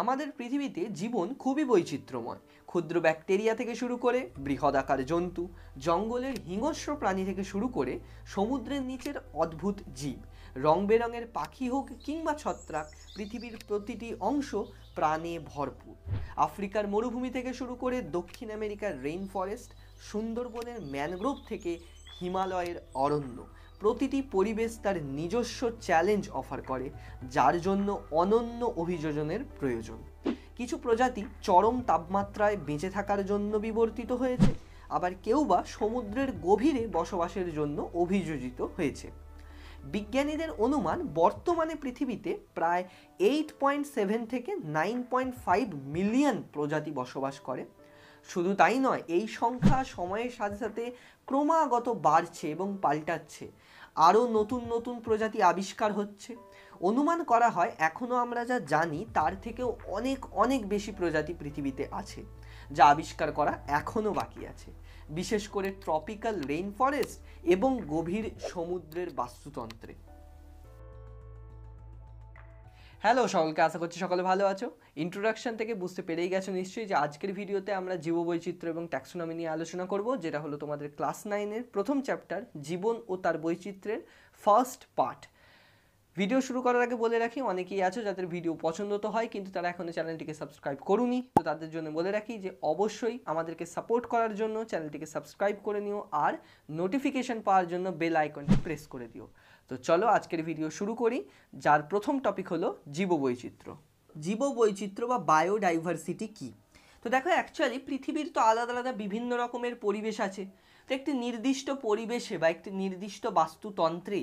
আমাদের পৃথিবীতে জীবন খুবই বৈচিত্র্যময় ক্ষুদ্র ব্যাকটেরিয়া থেকে শুরু করে বৃহৎ আকার জন্তু জঙ্গলের হিংস্র প্রাণী থেকে শুরু করে সমুদ্রের নিচের অদ্ভুত জীব রং বেরঙের পাখি হোক কিংবা ছত্রাক পৃথিবীর প্রতিটি অংশ প্রাণে ভরপুর আফ্রিকার মরুভূমি থেকে শুরু করে দক্ষিণ আমেরিকার রেইন ফরেস্ট সুন্দরবনের ম্যানগ্রোভ থেকে হিমালয়ের অরণ্য প্রতিটি পরিবেশ তার নিজস্ব চ্যালেঞ্জ অফার করে যার জন্য অনন্য অভিযোজনের প্রয়োজন কিছু প্রজাতি চরম তাপমাত্রায় বেঁচে থাকার জন্য বিবর্তিত হয়েছে আবার কেউ বা সমুদ্রের গভীরে বসবাসের জন্য অভিযোজিত হয়েছে বিজ্ঞানীদের অনুমান বর্তমানে পৃথিবীতে প্রায় এইট পয়েন্ট সেভেন থেকে নাইন পয়েন্ট ফাইভ মিলিয়ন প্রজাতি বসবাস করে শুধু তাই নয় এই সংখ্যা সময়ের সাথে সাথে ক্রমাগত বাড়ছে এবং পাল্টাচ্ছে আরও নতুন নতুন প্রজাতি আবিষ্কার হচ্ছে অনুমান করা হয় এখনও আমরা যা জানি তার থেকেও অনেক অনেক বেশি প্রজাতি পৃথিবীতে আছে যা আবিষ্কার করা এখনও বাকি আছে বিশেষ করে ট্রপিক্যাল রেইন ফরেস্ট এবং গভীর সমুদ্রের বাস্তুতন্ত্রে হ্যালো সকলকে আশা করছি সকলে ভালো আছো ইন্ট্রোডাকশন থেকে বুঝতে পেরেই গেছো নিশ্চয়ই যে আজকের ভিডিওতে আমরা জীববৈচিত্র্য এবং ট্যাক্সোনমি নিয়ে আলোচনা করব যেটা হলো তোমাদের ক্লাস নাইনের প্রথম চ্যাপ্টার জীবন ও তার বৈচিত্র্যের ফার্স্ট পার্ট ভিডিও শুরু করার আগে বলে রাখি অনেকেই আছো যাদের ভিডিও পছন্দ তো হয় কিন্তু তারা এখনও চ্যানেলটিকে সাবস্ক্রাইব করুনি তো তাদের জন্য বলে রাখি যে অবশ্যই আমাদেরকে সাপোর্ট করার জন্য চ্যানেলটিকে সাবস্ক্রাইব করে নিও আর নোটিফিকেশান পাওয়ার জন্য বেল আইকনটি প্রেস করে দিও তো চলো আজকের ভিডিও শুরু করি যার প্রথম টপিক হলো জীববৈচিত্র্য বৈচিত্র্য বা বায়োডাইভার্সিটি কি তো দেখো অ্যাকচুয়ালি পৃথিবীর তো আলাদা আলাদা বিভিন্ন রকমের পরিবেশ আছে তো একটি নির্দিষ্ট পরিবেশে বা একটি নির্দিষ্ট বাস্তুতন্ত্রে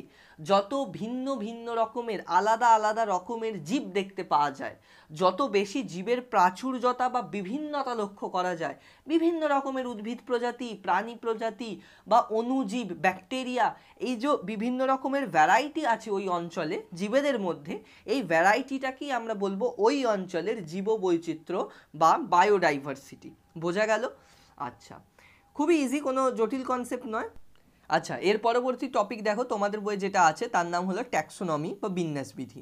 যত ভিন্ন ভিন্ন রকমের আলাদা আলাদা রকমের জীব দেখতে পাওয়া যায় যত বেশি জীবের প্রাচুর্যতা বা বিভিন্নতা লক্ষ্য করা যায় বিভিন্ন রকমের উদ্ভিদ প্রজাতি প্রাণী প্রজাতি বা অণুজীব ব্যাকটেরিয়া এই যে বিভিন্ন রকমের ভ্যারাইটি আছে ওই অঞ্চলে জীবেদের মধ্যে এই ভ্যারাইটিটাকেই আমরা বলবো ওই অঞ্চলের জীববৈচিত্র্য বা বায়োডাইভার্সিটি বোঝা গেল আচ্ছা খুবই ইজি কোনো জটিল কনসেপ্ট নয় আচ্ছা এর পরবর্তী টপিক দেখো তোমাদের বইয়ে যেটা আছে তার নাম হলো ট্যাক্সোনমি বা বিন্যাসবিধি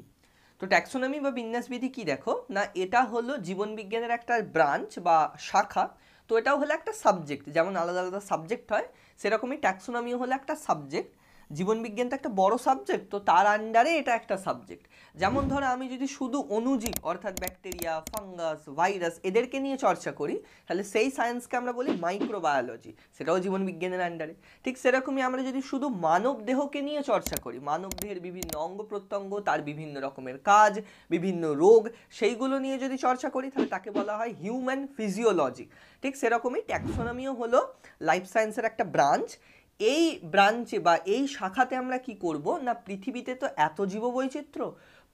তো ট্যাক্সোনমি বা বিন্যাসবিধি কি দেখো না এটা হলো জীবনবিজ্ঞানের একটা ব্রাঞ্চ বা শাখা তো এটাও হলো একটা সাবজেক্ট যেমন আলাদা আলাদা সাবজেক্ট হয় সেরকমই ট্যাক্সোনমিও হলো একটা সাবজেক্ট জীবনবিজ্ঞান তো একটা বড় সাবজেক্ট তো তার আন্ডারে এটা একটা সাবজেক্ট যেমন ধরো আমি যদি শুধু অণুজীব অর্থাৎ ব্যাকটেরিয়া ফাঙ্গাস ভাইরাস এদেরকে নিয়ে চর্চা করি তাহলে সেই সায়েন্সকে আমরা বলি মাইক্রোবায়োলজি সেটাও জীবনবিজ্ঞানের আন্ডারে ঠিক সেরকমই আমরা যদি শুধু মানব দেহকে নিয়ে চর্চা করি মানব দেহের বিভিন্ন অঙ্গ প্রত্যঙ্গ তার বিভিন্ন রকমের কাজ বিভিন্ন রোগ সেইগুলো নিয়ে যদি চর্চা করি তাহলে তাকে বলা হয় হিউম্যান ফিজিওলজি ঠিক সেরকমই ট্যাক্সোনমিও হলো লাইফ সায়েন্সের একটা ব্রাঞ্চ এই ব্রাঞ্চে বা এই শাখাতে আমরা কি করব না পৃথিবীতে তো এত জীববৈচিত্র্য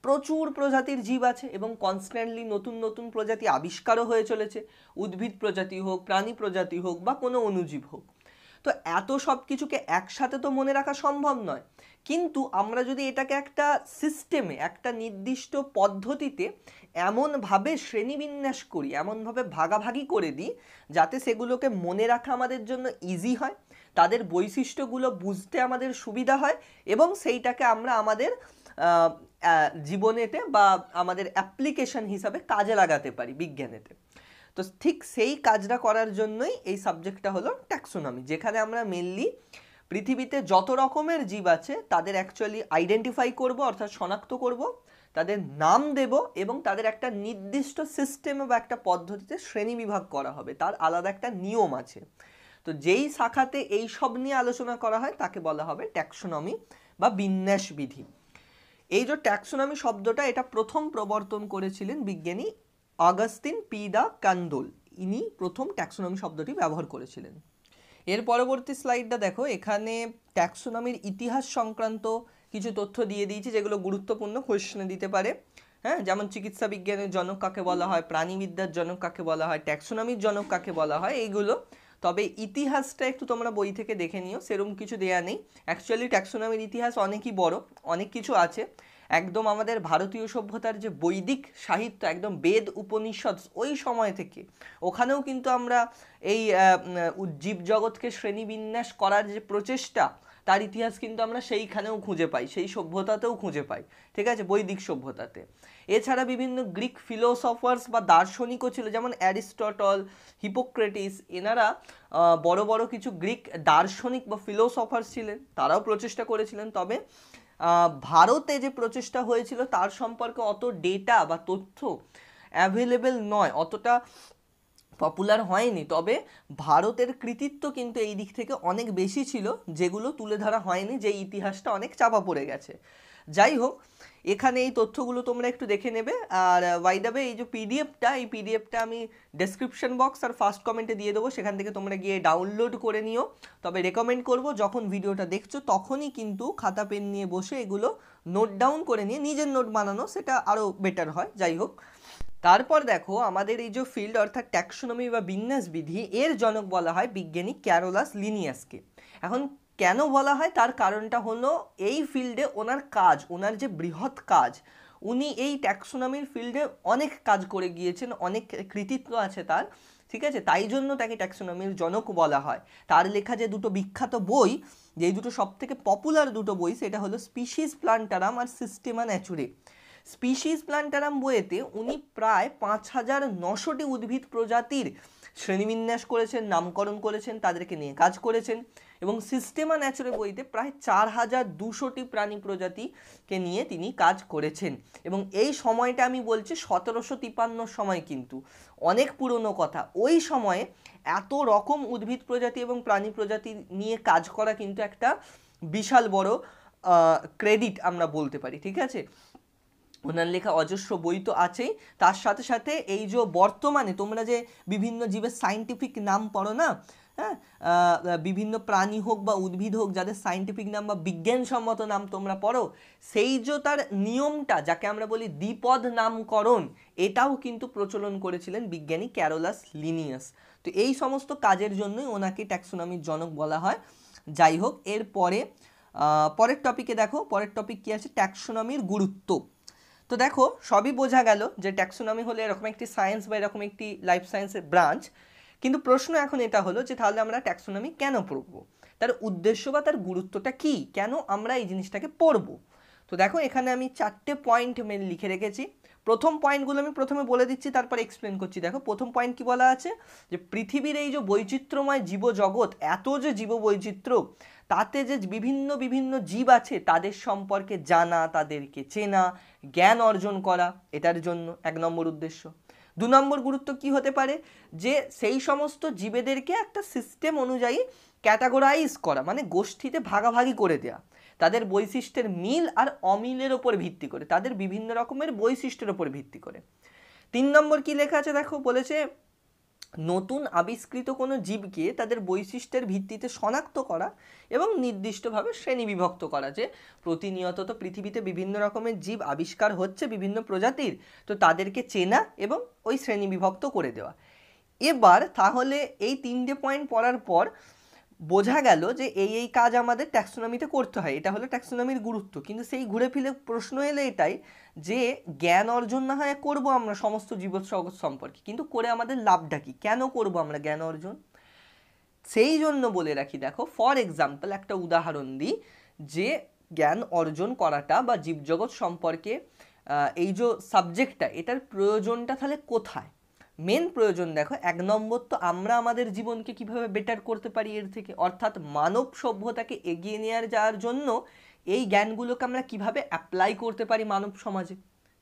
প্রচুর প্রজাতির জীব আছে এবং কনস্ট্যান্টলি নতুন নতুন প্রজাতি আবিষ্কারও হয়ে চলেছে উদ্ভিদ প্রজাতি হোক প্রাণী প্রজাতি হোক বা কোনো অনুজীব হোক তো এত সব কিছুকে একসাথে তো মনে রাখা সম্ভব নয় কিন্তু আমরা যদি এটাকে একটা সিস্টেমে একটা নির্দিষ্ট পদ্ধতিতে এমনভাবে শ্রেণীবিন্যাস করি এমনভাবে ভাগাভাগি করে দিই যাতে সেগুলোকে মনে রাখা আমাদের জন্য ইজি হয় তাদের বৈশিষ্ট্যগুলো বুঝতে আমাদের সুবিধা হয় এবং সেইটাকে আমরা আমাদের জীবনেতে বা আমাদের অ্যাপ্লিকেশন হিসাবে কাজে লাগাতে পারি বিজ্ঞানেতে তো ঠিক সেই কাজটা করার জন্যই এই সাবজেক্টটা হলো ট্যাক্সোনমি যেখানে আমরা মেনলি পৃথিবীতে যত রকমের জীব আছে তাদের অ্যাকচুয়ালি আইডেন্টিফাই করব অর্থাৎ শনাক্ত করব তাদের নাম দেব এবং তাদের একটা নির্দিষ্ট সিস্টেমে বা একটা পদ্ধতিতে শ্রেণী বিভাগ করা হবে তার আলাদা একটা নিয়ম আছে তো যেই শাখাতে এই সব নিয়ে আলোচনা করা হয় তাকে বলা হবে ট্যাক্সোনমি বা বিন্যাসবিধি এই যে ট্যাক্সোনমি শব্দটা এটা প্রথম প্রবর্তন করেছিলেন বিজ্ঞানী অগাস্তিন পি দা কান্দুল ইনি প্রথম ট্যাক্সোনমি শব্দটি ব্যবহার করেছিলেন এর পরবর্তী স্লাইডটা দেখো এখানে ট্যাক্সোনমির ইতিহাস সংক্রান্ত কিছু তথ্য দিয়ে দিয়েছি যেগুলো গুরুত্বপূর্ণ কোশ্চেনে দিতে পারে হ্যাঁ যেমন চিকিৎসা বিজ্ঞানের জনক কাকে বলা হয় প্রাণীবিদ্যার জনক কাকে বলা হয় ট্যাক্সোনমির জনক কাকে বলা হয় এইগুলো তবে ইতিহাসটা একটু তোমরা বই থেকে দেখে নিও সেরকম কিছু দেয়া নেই অ্যাকচুয়ালি ট্যাক্সোনমির ইতিহাস অনেকই বড় অনেক কিছু আছে একদম আমাদের ভারতীয় সভ্যতার যে বৈদিক সাহিত্য একদম বেদ উপনিষদ ওই সময় থেকে ওখানেও কিন্তু আমরা এই জীবজগৎকে শ্রেণীবিন্যাস করার যে প্রচেষ্টা তার ইতিহাস কিন্তু আমরা সেইখানেও খুঁজে পাই সেই সভ্যতাতেও খুঁজে পাই ঠিক আছে বৈদিক সভ্যতাতে এছাড়া বিভিন্ন গ্রিক ফিলোসফার্স বা দার্শনিকও ছিল যেমন অ্যারিস্টটল হিপোক্রেটিস এনারা বড় বড় কিছু গ্রিক দার্শনিক বা ফিলোসফার্স ছিলেন তারাও প্রচেষ্টা করেছিলেন তবে ভারতে যে প্রচেষ্টা হয়েছিল তার সম্পর্কে অত ডেটা বা তথ্য অ্যাভেলেবেল নয় অতটা পপুলার হয়নি তবে ভারতের কৃতিত্ব কিন্তু এই দিক থেকে অনেক বেশি ছিল যেগুলো তুলে ধরা হয়নি যে ইতিহাসটা অনেক চাপা পড়ে গেছে যাই হোক এখানে এই তথ্যগুলো তোমরা একটু দেখে নেবে আর ওয়াইডাবে এই যে পিডিএফটা এই পিডিএফটা আমি ডেসক্রিপশন বক্স আর ফার্স্ট কমেন্টে দিয়ে দেবো সেখান থেকে তোমরা গিয়ে ডাউনলোড করে নিও তবে রেকমেন্ড করব যখন ভিডিওটা দেখছো তখনই কিন্তু খাতা পেন নিয়ে বসে এগুলো নোট ডাউন করে নিয়ে নিজের নোট বানানো সেটা আরও বেটার হয় যাই হোক তারপর দেখো আমাদের এই যে ফিল্ড অর্থাৎ ট্যাক্সোনমি বা বিন্যাস বিধি এর জনক বলা হয় বিজ্ঞানী ক্যারোলাস লিনিয়াসকে এখন কেন বলা হয় তার কারণটা হলো এই ফিল্ডে ওনার কাজ ওনার যে বৃহৎ কাজ উনি এই ট্যাক্সোনমির ফিল্ডে অনেক কাজ করে গিয়েছেন অনেক কৃতিত্ব আছে তার ঠিক আছে তাই জন্য তাকে ট্যাক্সোনমির জনক বলা হয় তার লেখা যে দুটো বিখ্যাত বই যেই দুটো সব থেকে পপুলার দুটো বই সেটা হলো স্পিসিস প্লান্টারাম আর সিস্টেমা ন্যাচুরে স্পিসিস প্ল্যান্টারাম বইয়েতে উনি প্রায় পাঁচ হাজার নশোটি উদ্ভিদ প্রজাতির শ্রেণীবিন্যাস করেছেন নামকরণ করেছেন তাদেরকে নিয়ে কাজ করেছেন এবং সিস্টেমা ন্যাচুরে বইতে প্রায় চার হাজার দুশোটি প্রাণী প্রজাতিকে নিয়ে তিনি কাজ করেছেন এবং এই সময়টা আমি বলছি সতেরোশো তিপান্ন সময় কিন্তু অনেক পুরনো কথা ওই সময়ে এত রকম উদ্ভিদ প্রজাতি এবং প্রাণী প্রজাতি নিয়ে কাজ করা কিন্তু একটা বিশাল বড় ক্রেডিট আমরা বলতে পারি ঠিক আছে ওনার লেখা অজস্র বই তো আছেই তার সাথে সাথে এই যে বর্তমানে তোমরা যে বিভিন্ন জীবের সাইন্টিফিক নাম পড়ো না হ্যাঁ বিভিন্ন প্রাণী হোক বা উদ্ভিদ হোক যাদের সাইন্টিফিক নাম বা বিজ্ঞানসম্মত নাম তোমরা পড়ো সেই যে তার নিয়মটা যাকে আমরা বলি দ্বিপদ নামকরণ এটাও কিন্তু প্রচলন করেছিলেন বিজ্ঞানী ক্যারোলাস লিনিয়াস তো এই সমস্ত কাজের জন্যই ওনাকে ট্যাক্সোনমির জনক বলা হয় যাই হোক এরপরে পরের টপিকে দেখো পরের টপিক কী আছে ট্যাক্সোনমির গুরুত্ব তো দেখো সবই বোঝা গেল যে ট্যাক্সোনমি হলে এরকম একটি সায়েন্স বা এরকম একটি লাইফ সায়েন্সের ব্রাঞ্চ কিন্তু প্রশ্ন এখন এটা হলো যে তাহলে আমরা ট্যাক্সোনমি কেন পড়ব তার উদ্দেশ্য বা তার গুরুত্বটা কি কেন আমরা এই জিনিসটাকে পড়ব তো দেখো এখানে আমি চারটে পয়েন্ট মেন লিখে রেখেছি প্রথম পয়েন্টগুলো আমি প্রথমে বলে দিচ্ছি তারপর এক্সপ্লেন করছি দেখো প্রথম পয়েন্ট কি বলা আছে যে পৃথিবীর এই যে বৈচিত্র্যময় জীবজগৎ এত যে জীববৈচিত্র্য তাতে যে বিভিন্ন বিভিন্ন জীব আছে তাদের সম্পর্কে জানা তাদেরকে চেনা জ্ঞান অর্জন করা এটার জন্য এক নম্বর উদ্দেশ্য দু নম্বর গুরুত্ব কি হতে পারে যে সেই সমস্ত জীবেদেরকে একটা সিস্টেম অনুযায়ী ক্যাটাগোরাইজ করা মানে গোষ্ঠীতে ভাগাভাগি করে দেয়া তাদের বৈশিষ্ট্যের মিল আর অমিলের ওপর ভিত্তি করে তাদের বিভিন্ন রকমের বৈশিষ্ট্যের ওপর ভিত্তি করে তিন নম্বর কি লেখা আছে দেখো বলেছে নতুন আবিষ্কৃত কোনো জীবকে তাদের বৈশিষ্ট্যের ভিত্তিতে শনাক্ত করা এবং নির্দিষ্টভাবে শ্রেণীবিভক্ত করা যে প্রতিনিয়ত তো পৃথিবীতে বিভিন্ন রকমের জীব আবিষ্কার হচ্ছে বিভিন্ন প্রজাতির তো তাদেরকে চেনা এবং ওই শ্রেণীবিভক্ত করে দেওয়া এবার তাহলে এই তিনটে পয়েন্ট পড়ার পর বোঝা গেল যে এই এই কাজ আমাদের ট্যাক্সোনমিতে করতে হয় এটা হলো ট্যাক্সোনমির গুরুত্ব কিন্তু সেই ঘুরে ফিরে প্রশ্ন এলে এটাই যে জ্ঞান অর্জন না হয় করবো আমরা সমস্ত জীবজগৎ সম্পর্কে কিন্তু করে আমাদের লাভটা কী কেন করব আমরা জ্ঞান অর্জন সেই জন্য বলে রাখি দেখো ফর এক্সাম্পল একটা উদাহরণ দিই যে জ্ঞান অর্জন করাটা বা জীবজগৎ সম্পর্কে এই যে সাবজেক্টটা এটার প্রয়োজনটা তাহলে কোথায় মেন প্রয়োজন দেখো এক নম্বর তো আমরা আমাদের জীবনকে কিভাবে বেটার করতে পারি এর থেকে অর্থাৎ মানব সভ্যতাকে এগিয়ে নিয়ে যাওয়ার জন্য এই জ্ঞানগুলোকে আমরা কিভাবে অ্যাপ্লাই করতে পারি মানব সমাজে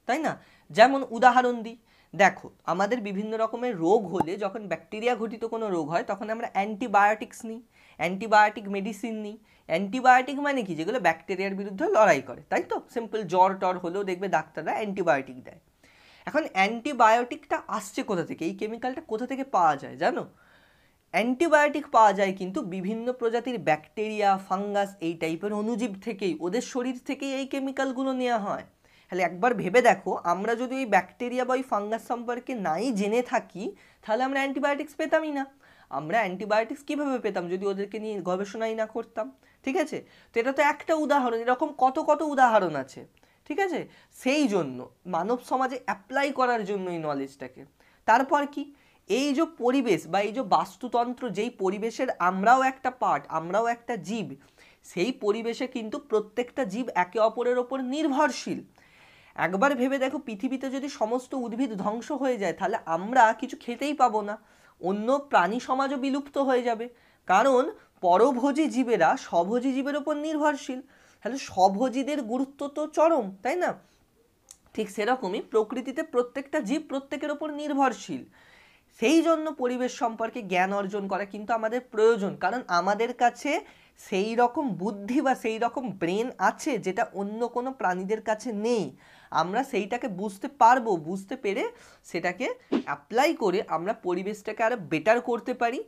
তাই না যেমন উদাহরণ দিই দেখো আমাদের বিভিন্ন রকমের রোগ হলে যখন ব্যাকটেরিয়া ঘটিত কোনো রোগ হয় তখন আমরা অ্যান্টিবায়োটিক্স নিই অ্যান্টিবায়োটিক মেডিসিন নিই অ্যান্টিবায়োটিক মানে কি যেগুলো ব্যাকটেরিয়ার বিরুদ্ধে লড়াই করে তাই তো সিম্পল জ্বর টর হলেও দেখবে ডাক্তাররা অ্যান্টিবায়োটিক দেয় এখন অ্যান্টিবায়োটিকটা আসছে কোথা থেকে এই কেমিক্যালটা কোথা থেকে পাওয়া যায় জানো অ্যান্টিবায়োটিক পাওয়া যায় কিন্তু বিভিন্ন প্রজাতির ব্যাকটেরিয়া ফাঙ্গাস এই টাইপের অনুজীব থেকেই ওদের শরীর থেকেই এই কেমিক্যালগুলো নেওয়া হয় তাহলে একবার ভেবে দেখো আমরা যদি ওই ব্যাকটেরিয়া বা ওই ফাঙ্গাস সম্পর্কে নাই জেনে থাকি তাহলে আমরা অ্যান্টিবায়োটিক্স পেতামই না আমরা অ্যান্টিবায়োটিক্স কীভাবে পেতাম যদি ওদেরকে নিয়ে গবেষণাই না করতাম ঠিক আছে তো এটা তো একটা উদাহরণ এরকম কত কত উদাহরণ আছে ঠিক আছে সেই জন্য মানব সমাজে অ্যাপ্লাই করার জন্য এই নলেজটাকে তারপর কি এই যে পরিবেশ বা এই যে বাস্তুতন্ত্র যেই পরিবেশের আমরাও একটা পার্ট আমরাও একটা জীব সেই পরিবেশে কিন্তু প্রত্যেকটা জীব একে অপরের ওপর নির্ভরশীল একবার ভেবে দেখো পৃথিবীতে যদি সমস্ত উদ্ভিদ ধ্বংস হয়ে যায় তাহলে আমরা কিছু খেতেই পাবো না অন্য প্রাণী সমাজও বিলুপ্ত হয়ে যাবে কারণ পরভোজী জীবেরা স্বভোজী জীবের ওপর নির্ভরশীল তাহলে স্বভোজীদের গুরুত্ব তো চরম তাই না ঠিক সেরকমই প্রকৃতিতে প্রত্যেকটা জীব প্রত্যেকের ওপর নির্ভরশীল সেই জন্য পরিবেশ সম্পর্কে জ্ঞান অর্জন করা কিন্তু আমাদের প্রয়োজন কারণ আমাদের কাছে সেই রকম বুদ্ধি বা সেই রকম ব্রেন আছে যেটা অন্য কোনো প্রাণীদের কাছে নেই আমরা সেইটাকে বুঝতে পারবো বুঝতে পেরে সেটাকে অ্যাপ্লাই করে আমরা পরিবেশটাকে আরও বেটার করতে পারি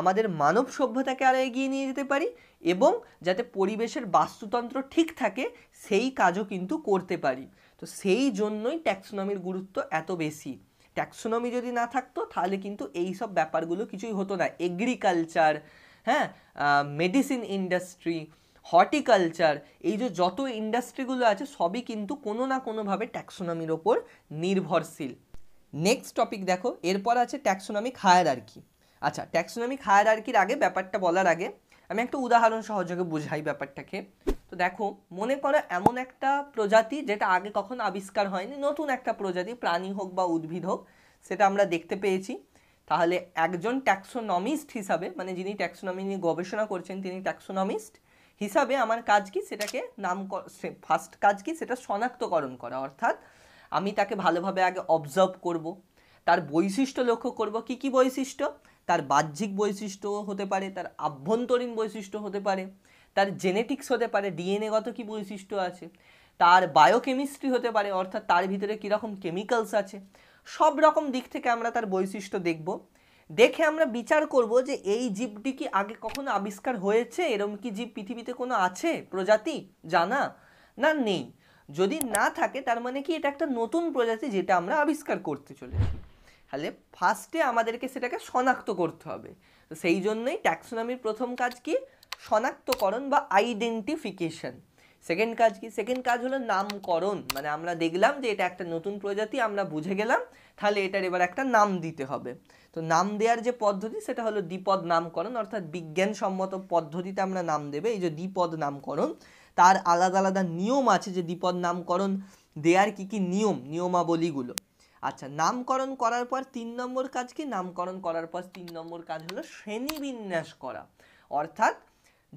আমাদের মানব সভ্যতাকে আরও এগিয়ে নিয়ে যেতে পারি এবং যাতে পরিবেশের বাস্তুতন্ত্র ঠিক থাকে সেই কাজও কিন্তু করতে পারি তো সেই জন্যই ট্যাক্সোনমির গুরুত্ব এত বেশি ট্যাক্সোনমি যদি না থাকতো তাহলে কিন্তু এই সব ব্যাপারগুলো কিছুই হতো না এগ্রিকালচার হ্যাঁ মেডিসিন ইন্ডাস্ট্রি হর্টিকালচার এই যে যত ইন্ডাস্ট্রিগুলো আছে সবই কিন্তু কোনো না কোনোভাবে ট্যাক্সোনমির ওপর নির্ভরশীল নেক্সট টপিক দেখো এরপর আছে ট্যাক্সোনমিক হায়ার আর কি আচ্ছা ট্যাক্সোনমিক হায়ারার্কির আগে ব্যাপারটা বলার আগে আমি একটা উদাহরণ সহযোগে বুঝাই ব্যাপারটাকে তো দেখো মনে করো এমন একটা প্রজাতি যেটা আগে কখনো আবিষ্কার হয়নি নতুন একটা প্রজাতি প্রাণী হোক বা উদ্ভিদ হোক সেটা আমরা দেখতে পেয়েছি তাহলে একজন ট্যাক্সোনমিস্ট হিসাবে মানে যিনি ট্যাক্সোনমি নিয়ে গবেষণা করছেন তিনি ট্যাক্সোনমিস্ট হিসাবে আমার কাজ কি সেটাকে নাম ফার্স্ট কাজ কি সেটা শনাক্তকরণ করা অর্থাৎ আমি তাকে ভালোভাবে আগে অবজার্ভ করব তার বৈশিষ্ট্য লক্ষ্য করব কি কি বৈশিষ্ট্য তার বাহ্যিক বৈশিষ্ট্য হতে পারে তার আভ্যন্তরীণ বৈশিষ্ট্য হতে পারে তার জেনেটিক্স হতে পারে ডিএনএগত কী বৈশিষ্ট্য আছে তার বায়োকেমিস্ট্রি হতে পারে অর্থাৎ তার ভিতরে কীরকম কেমিক্যালস আছে সব রকম দিক থেকে আমরা তার বৈশিষ্ট্য দেখব দেখে আমরা বিচার করব যে এই জীবটি কি আগে কখনো আবিষ্কার হয়েছে এরম কি জীব পৃথিবীতে কোনো আছে প্রজাতি জানা না নেই যদি না থাকে তার মানে কি এটা একটা নতুন প্রজাতি যেটা আমরা আবিষ্কার করতে চলেছি তাহলে ফার্স্টে আমাদেরকে সেটাকে শনাক্ত করতে হবে তো সেই জন্যই ট্যাক্সোনমির প্রথম কাজ কি শনাক্তকরণ বা আইডেন্টিফিকেশন সেকেন্ড কাজ কি সেকেন্ড কাজ হলো নামকরণ মানে আমরা দেখলাম যে এটা একটা নতুন প্রজাতি আমরা বুঝে গেলাম তাহলে এটার এবার একটা নাম দিতে হবে তো নাম দেওয়ার যে পদ্ধতি সেটা হলো দ্বিপদ নামকরণ অর্থাৎ বিজ্ঞানসম্মত পদ্ধতিতে আমরা নাম দেবে এই যে দ্বিপদ নামকরণ তার আলাদা আলাদা নিয়ম আছে যে দ্বিপদ নামকরণ দেওয়ার কি কি নিয়ম নিয়মাবলীগুলো আচ্ছা নামকরণ করার পর তিন নম্বর কাজ কি নামকরণ করার পর তিন নম্বর কাজ হলো শ্রেণীবিন্যাস করা অর্থাৎ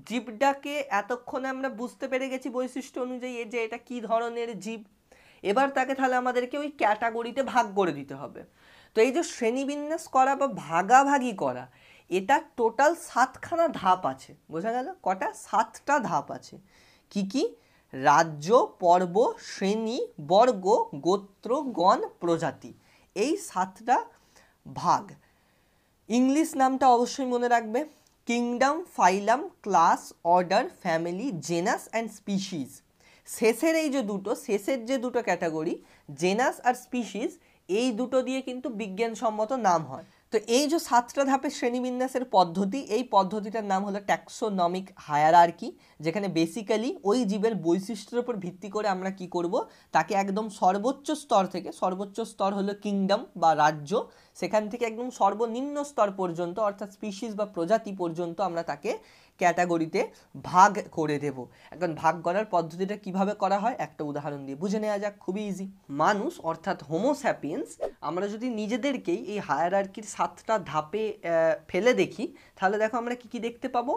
জীবটাকে এতক্ষণে আমরা বুঝতে পেরে গেছি বৈশিষ্ট্য অনুযায়ী যে এটা কি ধরনের জীব এবার তাকে তাহলে আমাদেরকে ওই ক্যাটাগরিতে ভাগ করে দিতে হবে তো এই যে শ্রেণীবিন্যাস করা বা ভাগাভাগি করা এটা টোটাল সাতখানা ধাপ আছে বোঝা গেল কটা সাতটা ধাপ আছে কি কি রাজ্য পর্ব শ্রেণী বর্গ গোত্র গণ প্রজাতি এই সাতটা ভাগ ইংলিশ নামটা অবশ্যই মনে রাখবে kingdom phylum class order family genus and species শেষের এই যে দুটো শেষের যে দুটো ক্যাটাগরি জেনাস আর স্পিসিস এই দুটো দিয়ে কিন্তু বিজ্ঞানসম্মত নাম হয় তো এই যে সাতটা ধাপের শ্রেণীবিন্যাসের পদ্ধতি এই পদ্ধতিটার নাম হলো ট্যাক্সোনমিক হায়ার কি যেখানে বেসিক্যালি ওই জীবের বৈশিষ্ট্যের উপর ভিত্তি করে আমরা কি করব তাকে একদম সর্বোচ্চ স্তর থেকে সর্বোচ্চ স্তর হলো কিংডম বা রাজ্য সেখান থেকে একদম সর্বনিম্ন স্তর পর্যন্ত অর্থাৎ স্পিসিস বা প্রজাতি পর্যন্ত আমরা তাকে ক্যাটাগরিতে ভাগ করে দেব এখন ভাগ করার পদ্ধতিটা কিভাবে করা হয় একটা উদাহরণ দিয়ে বুঝে নেওয়া যাক খুবই ইজি মানুষ অর্থাৎ হোমোস্যাপিয়েন্স আমরা যদি নিজেদেরকেই এই হায়ারার্কির সাতটা ধাপে ফেলে দেখি তাহলে দেখো আমরা কি কি দেখতে পাবো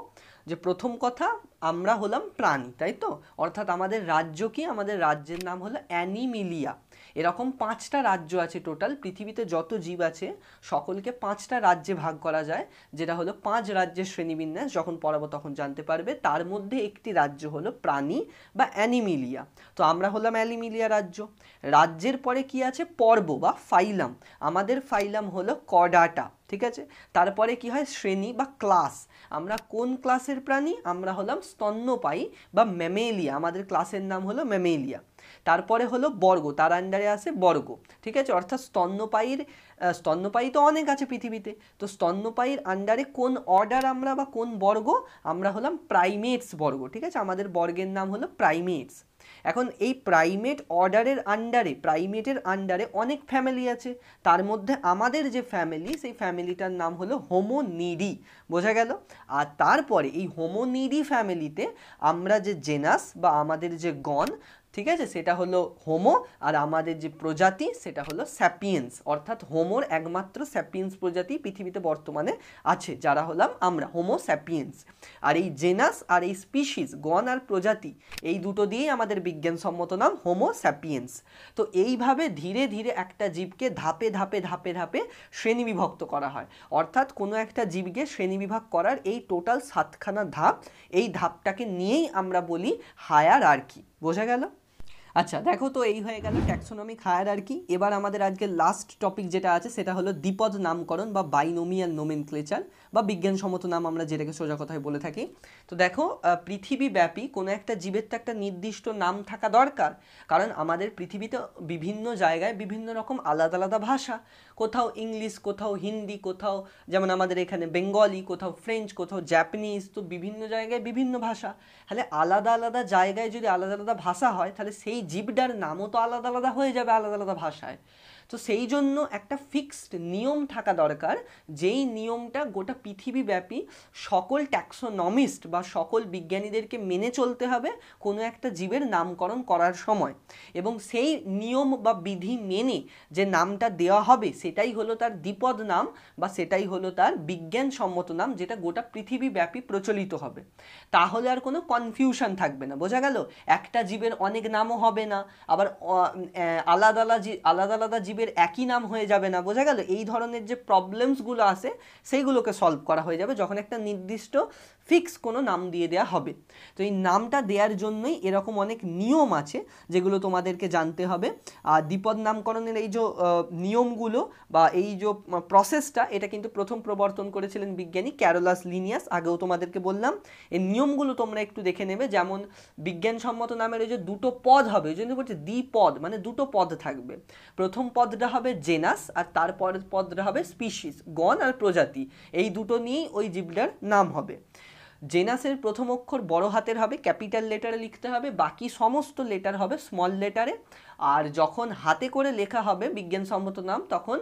যে প্রথম কথা আমরা হলাম প্রাণী তাই তো অর্থাৎ আমাদের রাজ্য কি আমাদের রাজ্যের নাম হলো অ্যানিমিলিয়া এরকম পাঁচটা রাজ্য আছে টোটাল পৃথিবীতে যত জীব আছে সকলকে পাঁচটা রাজ্যে ভাগ করা যায় যেটা হলো পাঁচ রাজ্যের শ্রেণীবিন্যাস যখন পড়াবো তখন জানতে পারবে তার মধ্যে একটি রাজ্য হলো প্রাণী বা অ্যানিমিলিয়া তো আমরা হলাম অ্যানিমিলিয়া রাজ্য রাজ্যের পরে কি আছে পর্ব বা ফাইলাম আমাদের ফাইলাম হলো কডাটা ঠিক আছে তারপরে কি হয় শ্রেণী বা ক্লাস আমরা কোন ক্লাসের প্রাণী আমরা হলাম স্তন্যপায়ী বা ম্যামেলিয়া আমাদের ক্লাসের নাম হলো ম্যামেলিয়া তারপরে হলো বর্গ তার আন্ডারে আছে বর্গ ঠিক আছে অর্থাৎ স্তন্যপায়ীর স্তন্যপায়ী তো অনেক আছে পৃথিবীতে তো স্তন্যপায়ীর আন্ডারে কোন অর্ডার আমরা বা কোন বর্গ আমরা হলাম প্রাইমেটস বর্গ ঠিক আছে আমাদের বর্গের নাম হলো প্রাইমেটস এখন এই প্রাইমেট অর্ডারের আন্ডারে প্রাইমেটের আন্ডারে অনেক ফ্যামিলি আছে তার মধ্যে আমাদের যে ফ্যামিলি সেই ফ্যামিলিটার নাম হলো হোমোনিডি বোঝা গেল আর তারপরে এই হোমোনিডি ফ্যামিলিতে আমরা যে জেনাস বা আমাদের যে গণ ঠিক আছে সেটা হলো হোমো আর আমাদের যে প্রজাতি সেটা হলো স্যাপিয়েন্স অর্থাৎ হোমোর একমাত্র স্যাপিয়েন্স প্রজাতি পৃথিবীতে বর্তমানে আছে যারা হলাম আমরা হোমো স্যাপিয়েন্স আর এই জেনাস আর এই স্পিসিস গন আর প্রজাতি এই দুটো দিয়েই আমাদের বিজ্ঞানসম্মত নাম হোমো স্যাপিয়েন্স তো এইভাবে ধীরে ধীরে একটা জীবকে ধাপে ধাপে ধাপে ধাপে শ্রেণীবিভক্ত করা হয় অর্থাৎ কোনো একটা জীবকে শ্রেণীবিভাগ করার এই টোটাল সাতখানা ধাপ এই ধাপটাকে নিয়েই আমরা বলি হায়ার আর কি বোঝা গেল আচ্ছা দেখো তো এই হয়ে গেল ট্যাক্সোনমি খায়ার আর কি এবার আমাদের আজকে লাস্ট টপিক যেটা আছে সেটা হলো দ্বিপদ নামকরণ বা বাইনোমিয়াল ক্লেচার বা বিজ্ঞানসম্মত নাম আমরা যেটাকে সোজা কথায় বলে থাকি তো দেখো পৃথিবীব্যাপী কোনো একটা জীবের তো একটা নির্দিষ্ট নাম থাকা দরকার কারণ আমাদের পৃথিবীতে বিভিন্ন জায়গায় বিভিন্ন রকম আলাদা আলাদা ভাষা কোথাও ইংলিশ কোথাও হিন্দি কোথাও যেমন আমাদের এখানে বেঙ্গলি কোথাও ফ্রেঞ্চ কোথাও জ্যাপানিজ তো বিভিন্ন জায়গায় বিভিন্ন ভাষা তাহলে আলাদা আলাদা জায়গায় যদি আলাদা আলাদা ভাষা হয় তাহলে সেই এই জীবটার নামও তো আলাদা আলাদা হয়ে যাবে আলাদা আলাদা ভাষায় তো সেই জন্য একটা ফিক্সড নিয়ম থাকা দরকার যেই নিয়মটা গোটা পৃথিবীব্যাপী সকল ট্যাক্সোনমিস্ট বা সকল বিজ্ঞানীদেরকে মেনে চলতে হবে কোনো একটা জীবের নামকরণ করার সময় এবং সেই নিয়ম বা বিধি মেনে যে নামটা দেওয়া হবে সেটাই হলো তার দ্বিপদ নাম বা সেটাই হলো তার বিজ্ঞানসম্মত নাম যেটা গোটা পৃথিবীব্যাপী প্রচলিত হবে তাহলে আর কোনো কনফিউশন থাকবে না বোঝা গেল একটা জীবের অনেক নামও হবে না আবার আলাদা আলাদা আলাদা আলাদা জীবের একই নাম হয়ে যাবে না বোঝা গেল এই ধরনের যে প্রবলেমসগুলো আছে সেইগুলোকে সলভ করা হয়ে যাবে যখন একটা নির্দিষ্ট ফিক্স কোনো নাম দিয়ে দেয়া হবে তো এই নামটা দেওয়ার জন্যই এরকম অনেক নিয়ম আছে যেগুলো তোমাদেরকে জানতে হবে আর দ্বিপদ নামকরণের এই যে নিয়মগুলো বা এই যে প্রসেসটা এটা কিন্তু প্রথম প্রবর্তন করেছিলেন বিজ্ঞানী ক্যারোলাস লিনিয়াস আগেও তোমাদেরকে বললাম এই নিয়মগুলো তোমরা একটু দেখে নেবে যেমন বিজ্ঞানসম্মত নামের ওই যে দুটো পদ হবে হবে ওই জন্য বলছে দ্বিপদ মানে দুটো পদ থাকবে প্রথম পদটা হবে জেনাস আর তারপরের পদটা হবে স্পিসিস গণ আর প্রজাতি এই দুটো নিয়েই ওই জীবটার নাম হবে জেনাসের প্রথম অক্ষর বড় হাতের হবে ক্যাপিটাল লেটারে লিখতে হবে বাকি সমস্ত লেটার হবে স্মল লেটারে আর যখন হাতে করে লেখা হবে বিজ্ঞানসম্মত নাম তখন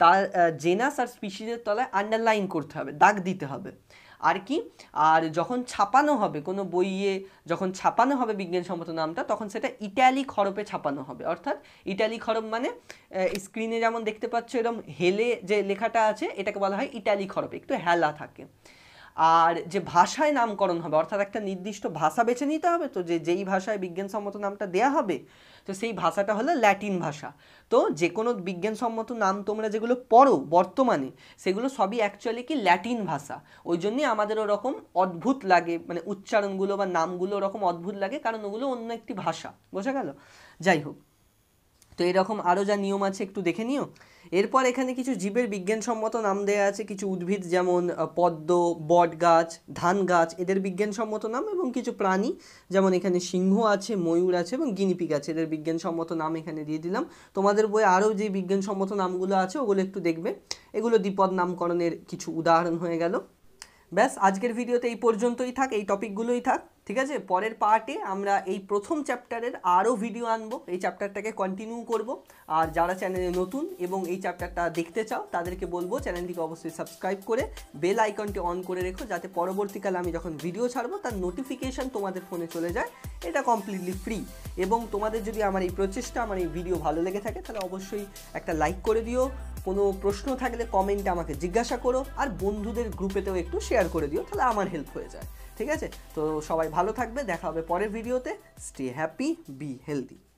তার জেনাস আর স্পিসিসের তলায় আন্ডারলাইন করতে হবে দাগ দিতে হবে আর কি আর যখন ছাপানো হবে কোনো বইয়ে যখন ছাপানো হবে বিজ্ঞানসম্মত নামটা তখন সেটা ইটালি খরপে ছাপানো হবে অর্থাৎ ইটালি খরপ মানে স্ক্রিনে যেমন দেখতে পাচ্ছ এরকম হেলে যে লেখাটা আছে এটাকে বলা হয় ইটালি খরপ একটু হেলা থাকে আর যে ভাষায় নামকরণ হবে অর্থাৎ একটা নির্দিষ্ট ভাষা বেছে নিতে হবে তো যে যেই ভাষায় বিজ্ঞানসম্মত নামটা দেয়া হবে তো সেই ভাষাটা হলো ল্যাটিন ভাষা তো যে কোনো বিজ্ঞানসম্মত নাম তোমরা যেগুলো পড়ো বর্তমানে সেগুলো সবই অ্যাকচুয়ালি কি ল্যাটিন ভাষা ওই জন্যই আমাদের ওরকম অদ্ভুত লাগে মানে উচ্চারণগুলো বা নামগুলো ওরকম অদ্ভুত লাগে কারণ ওগুলো অন্য একটি ভাষা বোঝা গেল যাই হোক তো এরকম আরও যা নিয়ম আছে একটু দেখে নিও এরপর এখানে কিছু জীবের বিজ্ঞানসম্মত নাম দেওয়া আছে কিছু উদ্ভিদ যেমন পদ্ম বট গাছ ধান গাছ এদের বিজ্ঞানসম্মত নাম এবং কিছু প্রাণী যেমন এখানে সিংহ আছে ময়ূর আছে এবং গিনিপিক আছে এদের বিজ্ঞানসম্মত নাম এখানে দিয়ে দিলাম তোমাদের বইয়ে আরও যে বিজ্ঞানসম্মত নামগুলো আছে ওগুলো একটু দেখবে এগুলো দ্বিপদ নামকরণের কিছু উদাহরণ হয়ে গেল ব্যাস আজকের ভিডিওতে এই পর্যন্তই থাক এই টপিকগুলোই থাক ঠিক আছে পরের পার্টে আমরা এই প্রথম চ্যাপ্টারের আরও ভিডিও আনব এই চ্যাপ্টারটাকে কন্টিনিউ করব আর যারা চ্যানেলে নতুন এবং এই চ্যাপ্টারটা দেখতে চাও তাদেরকে বলবো চ্যানেলটিকে অবশ্যই সাবস্ক্রাইব করে বেল আইকনটি অন করে রেখো যাতে পরবর্তীকালে আমি যখন ভিডিও ছাড়বো তার নোটিফিকেশান তোমাদের ফোনে চলে যায় এটা কমপ্লিটলি ফ্রি এবং তোমাদের যদি আমার এই প্রচেষ্টা আমার এই ভিডিও ভালো লেগে থাকে তাহলে অবশ্যই একটা লাইক করে দিও কোনো প্রশ্ন থাকলে কমেন্টে আমাকে জিজ্ঞাসা করো আর বন্ধুদের গ্রুপেতেও একটু শেয়ার করে দিও তাহলে আমার হেল্প হয়ে যায় ঠিক আছে তো সবাই ভালো থাকবে দেখা হবে পরের ভিডিওতে স্টে হ্যাপি বি হেলদি